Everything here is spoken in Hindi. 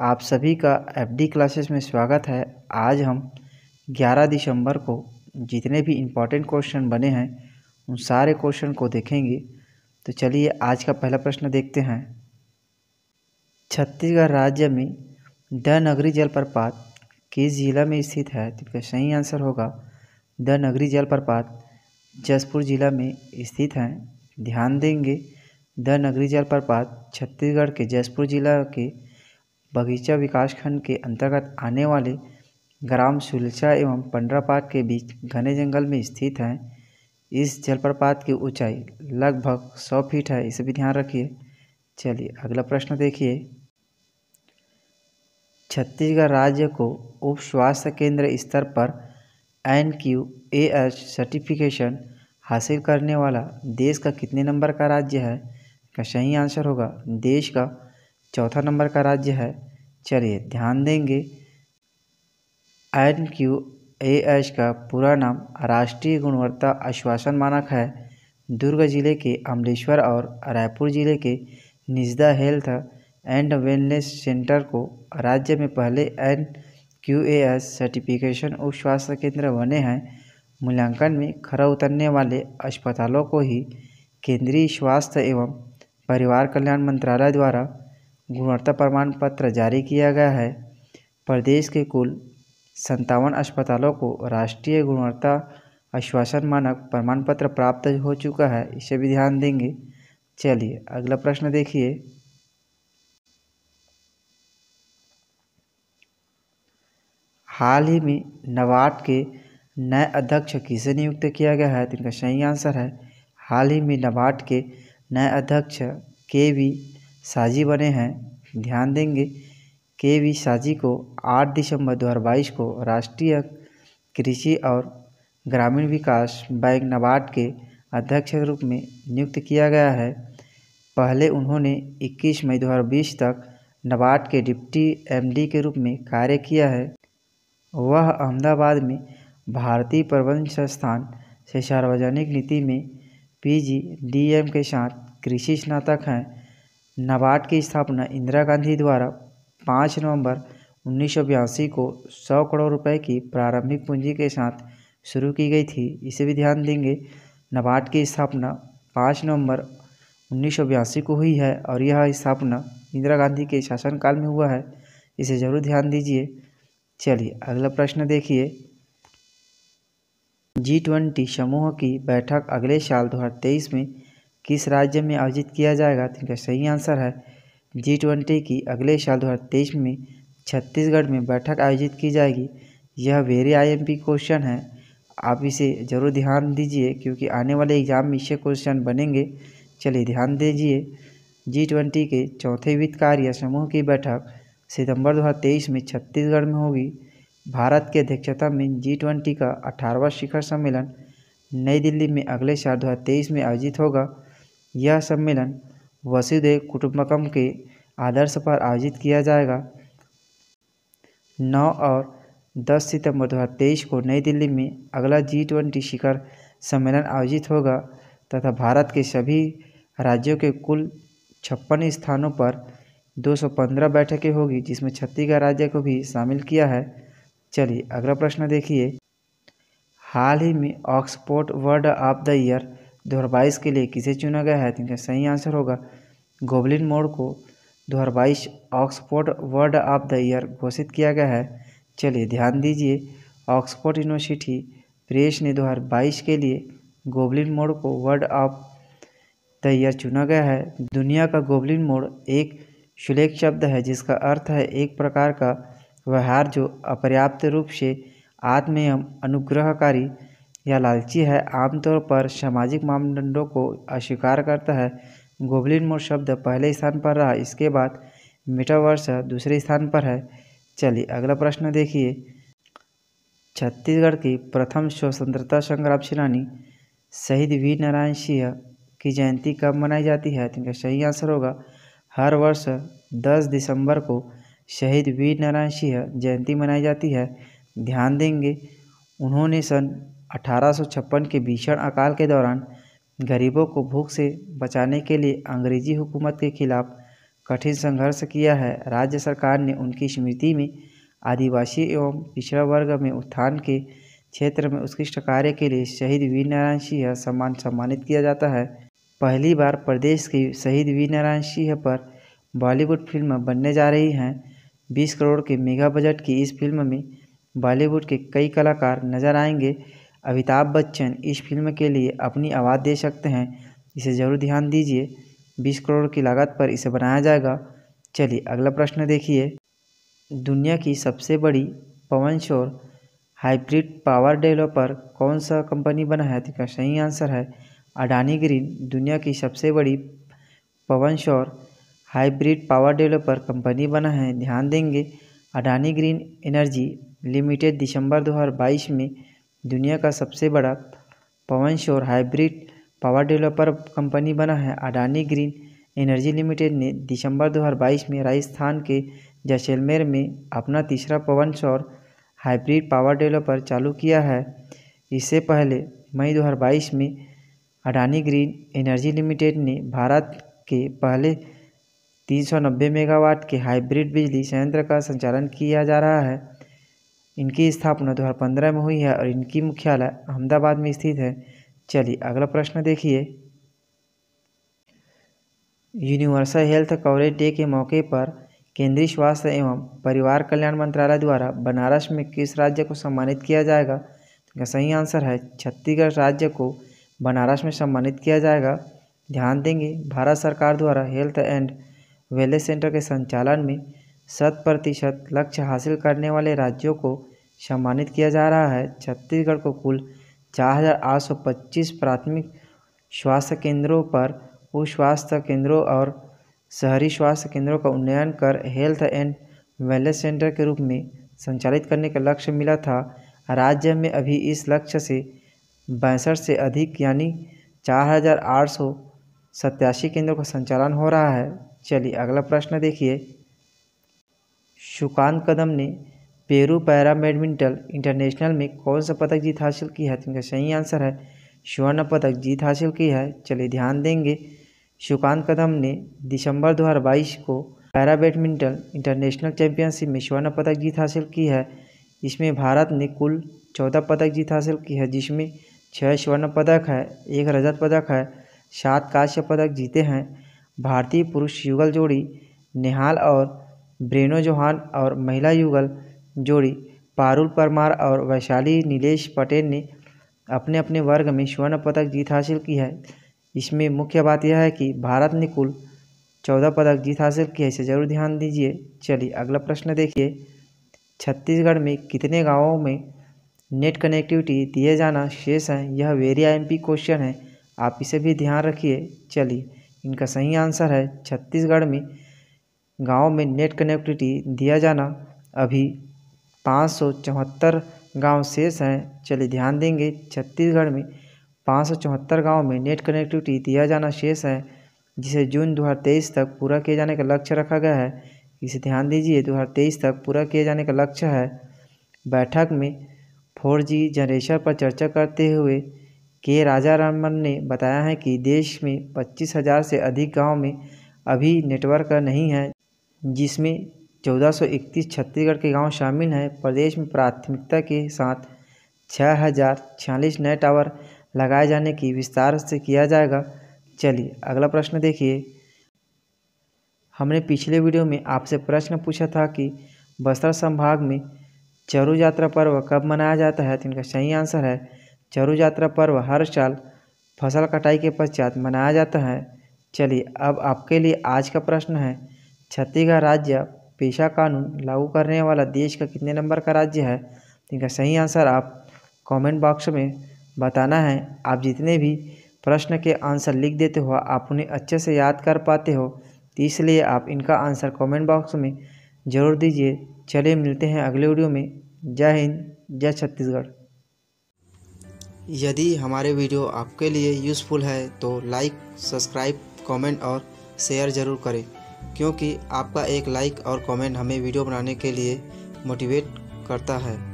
आप सभी का एफडी क्लासेस में स्वागत है आज हम 11 दिसंबर को जितने भी इम्पॉर्टेंट क्वेश्चन बने हैं उन सारे क्वेश्चन को देखेंगे तो चलिए आज का पहला प्रश्न देखते हैं छत्तीसगढ़ राज्य में द नगरी जलप्रपात किस जिला में स्थित है तो इसका सही आंसर होगा द नगरी जलप्रपात जसपुर जिला में स्थित हैं ध्यान देंगे द नगरी जलप्रपात छत्तीसगढ़ के जसपुर जिला के बगीचा विकास खंड के अंतर्गत आने वाले ग्राम सुलचा एवं पंडरापात के बीच घने जंगल में स्थित हैं इस जलप्रपात की ऊंचाई लगभग सौ फीट है इसे भी ध्यान रखिए चलिए अगला प्रश्न देखिए छत्तीसगढ़ राज्य को उप स्वास्थ्य केंद्र स्तर पर N Q A H certification हासिल करने वाला देश का कितने नंबर का राज्य है का सही आंसर होगा देश का चौथा नंबर का राज्य है चलिए ध्यान देंगे एन क्यू ए एच का पूरा नाम राष्ट्रीय गुणवत्ता आश्वासन मानक है दुर्ग जिले के अमलेश्वर और रायपुर जिले के Nijda health and wellness centre को राज्य में पहले N Q A S certification उप स्वास्थ्य केंद्र बने हैं मूल्यांकन में खरा उतरने वाले अस्पतालों को ही केंद्रीय स्वास्थ्य एवं परिवार कल्याण मंत्रालय द्वारा गुणवत्ता प्रमाण पत्र जारी किया गया है प्रदेश के कुल संतावन अस्पतालों को राष्ट्रीय गुणवत्ता आश्वासन मानक प्रमाण पत्र प्राप्त हो चुका है इसे भी ध्यान देंगे चलिए अगला प्रश्न देखिए हाल ही में नवाड के नए अध्यक्ष किसे नियुक्त किया गया है तो इनका सही आंसर है हाल ही में नवाट के नए अध्यक्ष के वी साजी बने हैं ध्यान देंगे के वी साजी को 8 दिसंबर 2022 को राष्ट्रीय कृषि और ग्रामीण विकास बैंक नाबार्ड के अध्यक्ष के रूप में नियुक्त किया गया है पहले उन्होंने 21 मई 2020 तक नाबार्ड के डिप्टी एमडी के रूप में कार्य किया है वह अहमदाबाद में भारतीय प्रबंध संस्थान से सार्वजनिक नीति में डीएम के साथ कृषि स्नातक हैं नाबार्ड की स्थापना इंदिरा गांधी द्वारा पाँच नवंबर उन्नीस को सौ करोड़ रुपए की प्रारंभिक पूंजी के साथ शुरू की गई थी इसे भी ध्यान देंगे नाबार्ड की स्थापना पाँच नवंबर उन्नीस को हुई है और यह स्थापना इंदिरा गांधी के शासनकाल में हुआ है इसे जरूर ध्यान दीजिए चलिए अगला प्रश्न देखिए जी ट्वेंटी समूह की बैठक अगले साल दो में किस राज्य में आयोजित किया जाएगा तो इनका सही आंसर है जी ट्वेंटी की अगले साल दो हज़ार तेईस में छत्तीसगढ़ में बैठक आयोजित की जाएगी यह वेरी आईएमपी क्वेश्चन है आप इसे ज़रूर ध्यान दीजिए क्योंकि आने वाले एग्जाम में इससे क्वेश्चन बनेंगे चलिए ध्यान दीजिए जी ट्वेंटी के चौथे वित्त कार्य समूह की बैठक सितंबर 2023 में छत्तीसगढ़ में होगी भारत की अध्यक्षता में जी ट्वेंटी का अठारहवा शिखर सम्मेलन नई दिल्ली में अगले साल दो में आयोजित होगा यह सम्मेलन वसुधे कुटुम्बकम के आदर्श पर आयोजित किया जाएगा नौ और दस सितंबर 2023 को नई दिल्ली में अगला जी ट्वेंटी शिखर सम्मेलन आयोजित होगा तथा भारत के सभी राज्यों के कुल छप्पन स्थानों पर 215 बैठकें होगी जिसमें छत्तीसगढ़ राज्य को भी शामिल किया है चलिए अगला प्रश्न देखिए हाल ही में Oxford world of the year दो के लिए किसे चुना गया है तो इनका सही आंसर होगा गोबलिन मोड़ को बाईस Oxford word of the year घोषित किया गया है चलिए ध्यान दीजिए ऑक्सफोर्ड यूनिवर्सिटी प्रेस ने बाईस के लिए गोबलिन मोड़ को वर्ड ऑफ द ईयर चुना गया है दुनिया का गोबलिन मोड़ एक सुलेख शब्द है जिसका अर्थ है एक प्रकार का व्यवहार जो अपर्याप्त रूप से आत्म अनुग्रहकारी या लालची है आमतौर पर सामाजिक मानदंडों को अस्वीकार करता है गोबलिन मोड शब्द पहले स्थान पर रहा इसके बाद मेटावर्स दूसरे स्थान पर है चलिए अगला प्रश्न देखिए छत्तीसगढ़ की प्रथम स्वतंत्रता संग्राम सेनानी शहीद वी नारायण सिंह की जयंती कब मनाई जाती है तो इनका सही आंसर होगा हर वर्ष 10 दिसंबर को शहीद वीर नारायण सिंह जयंती मनाई जाती है ध्यान देंगे उन्होंने सन अठारह के भीषण अकाल के दौरान गरीबों को भूख से बचाने के लिए अंग्रेजी हुकूमत के खिलाफ कठिन संघर्ष किया है राज्य सरकार ने उनकी स्मृति में आदिवासी एवं पिछड़ा वर्ग में उत्थान के क्षेत्र में उत्कृष्ट कार्य के लिए शहीद वीर नारायण सिंह सम्मान सम्मानित किया जाता है पहली बार प्रदेश के शहीद वीर नारायण सिंह पर बॉलीवुड फिल्म बनने जा रही हैं बीस करोड़ के मेगा बजट की इस फिल्म में बॉलीवुड के कई कलाकार नजर आएंगे अमिताभ बच्चन इस फिल्म के लिए अपनी आवाज़ दे सकते हैं इसे ज़रूर ध्यान दीजिए बीस करोड़ की लागत पर इसे बनाया जाएगा चलिए अगला प्रश्न देखिए दुनिया की सबसे बड़ी पवन शोर हाइब्रिड पावर डेवलपर कौन सा कंपनी बना है इसका सही आंसर है अडानी ग्रीन दुनिया की सबसे बड़ी पवन शोर हाइब्रिड पावर डेवलपर कंपनी बना है ध्यान देंगे अडानी ग्रीन एनर्जी लिमिटेड दिसंबर 2022 में दुनिया का सबसे बड़ा पवन शोर हाइब्रिड पावर डेवलपर कंपनी बना है अडानी ग्रीन एनर्जी लिमिटेड ने दिसंबर 2022 में राजस्थान के जैसलमेर में अपना तीसरा पवन शोर हाइब्रिड पावर डेवलपर चालू किया है इससे पहले मई 2022 में अडानी ग्रीन एनर्जी लिमिटेड ने भारत के पहले 390 मेगावाट के हाइब्रिड बिजली संयंत्र का संचालन किया जा रहा है इनकी स्थापना दो में हुई है और इनकी मुख्यालय अहमदाबाद में स्थित है चलिए अगला प्रश्न देखिए यूनिवर्सल हेल्थ कवरेज डे के मौके पर केंद्रीय स्वास्थ्य एवं परिवार कल्याण मंत्रालय द्वारा बनारस में किस राज्य को सम्मानित किया जाएगा इसका सही आंसर है छत्तीसगढ़ राज्य को बनारस में सम्मानित किया जाएगा ध्यान देंगे भारत सरकार द्वारा हेल्थ एंड वेलनेस सेंटर के संचालन में शत प्रतिशत लक्ष्य हासिल करने वाले राज्यों को सम्मानित किया जा रहा है छत्तीसगढ़ को कुल चार हज़ार आठ सौ पच्चीस प्राथमिक स्वास्थ्य केंद्रों पर उप स्वास्थ्य केंद्रों और शहरी स्वास्थ्य केंद्रों का उन्नयन कर हेल्थ एंड वेलनेस सेंटर के रूप में संचालित करने का लक्ष्य मिला था राज्य में अभी इस लक्ष्य से बैंसठ से अधिक यानी चार हज़ार आठ सौ केंद्रों का संचालन हो रहा है चलिए अगला प्रश्न देखिए शुकांत कदम ने पेरू पैरा बैडमिंटन इंटरनेशनल में कौन सा पदक जीत हासिल की है तो इनका सही आंसर है स्वर्ण पदक जीत हासिल की है चलिए ध्यान देंगे शुकांत कदम ने दिसंबर 2022 को पैरा बैडमिंटन इंटरनेशनल चैंपियनशिप में स्वर्ण पदक जीत हासिल की है इसमें भारत ने कुल चौदह पदक जीत हासिल की है जिसमें छः स्वर्ण पदक है एक रजत पदक है सात कांस्य पदक जीते हैं भारतीय पुरुष युगल जोड़ी नेहाल और ब्रेनो जोहान और महिला युगल जोड़ी पारुल परमार और वैशाली नीलेश पटेल ने अपने अपने वर्ग में स्वर्ण पदक जीत हासिल की है इसमें मुख्य बात यह है कि भारत ने कुल चौदह पदक जीत हासिल किया इसे जरूर ध्यान दीजिए चलिए अगला प्रश्न देखिए छत्तीसगढ़ में कितने गांवों में नेट कनेक्टिविटी दिए जाना शेष है यह वेरी आई क्वेश्चन है आप इसे भी ध्यान रखिए चलिए इनका सही आंसर है छत्तीसगढ़ में गाँव में नेट कनेक्टिविटी दिया जाना अभी पाँच सौ चौहत्तर गाँव शेष हैं चलिए ध्यान देंगे छत्तीसगढ़ में पाँच सौ चौहत्तर गाँव में नेट कनेक्टिविटी दिया जाना शेष है जिसे जून 2023 तक पूरा किए जाने का लक्ष्य रखा गया है इसे ध्यान दीजिए 2023 तक पूरा किए जाने का लक्ष्य है बैठक में फोर जी जनरेशन पर चर्चा करते हुए के राजा रामन ने बताया है कि देश में पच्चीस हज़ार से अधिक गांव में अभी नेटवर्क नहीं है जिसमें चौदह सौ इकतीस छत्तीसगढ़ के गाँव शामिल हैं प्रदेश में प्राथमिकता के साथ छः हज़ार छियालीस नए टावर लगाए जाने की विस्तार से किया जाएगा चलिए अगला प्रश्न देखिए हमने पिछले वीडियो में आपसे प्रश्न पूछा था कि बस्तर संभाग में चरु यात्रा पर्व कब मनाया जाता है तो इनका सही आंसर है चरु यात्रा पर्व हर साल फसल कटाई के पश्चात मनाया जाता है चलिए अब आपके लिए आज का प्रश्न है छत्तीसगढ़ राज्य पेशा कानून लागू करने वाला देश का कितने नंबर का राज्य है इनका सही आंसर आप कमेंट बॉक्स में बताना है आप जितने भी प्रश्न के आंसर लिख देते हो आप उन्हें अच्छे से याद कर पाते हो तो इसलिए आप इनका आंसर कमेंट बॉक्स में ज़रूर दीजिए चलिए मिलते हैं अगले वीडियो में जय हिंद जय छत्तीसगढ़ यदि हमारे वीडियो आपके लिए यूज़फुल है तो लाइक सब्सक्राइब कमेंट और शेयर ज़रूर करें क्योंकि आपका एक लाइक और कमेंट हमें वीडियो बनाने के लिए मोटिवेट करता है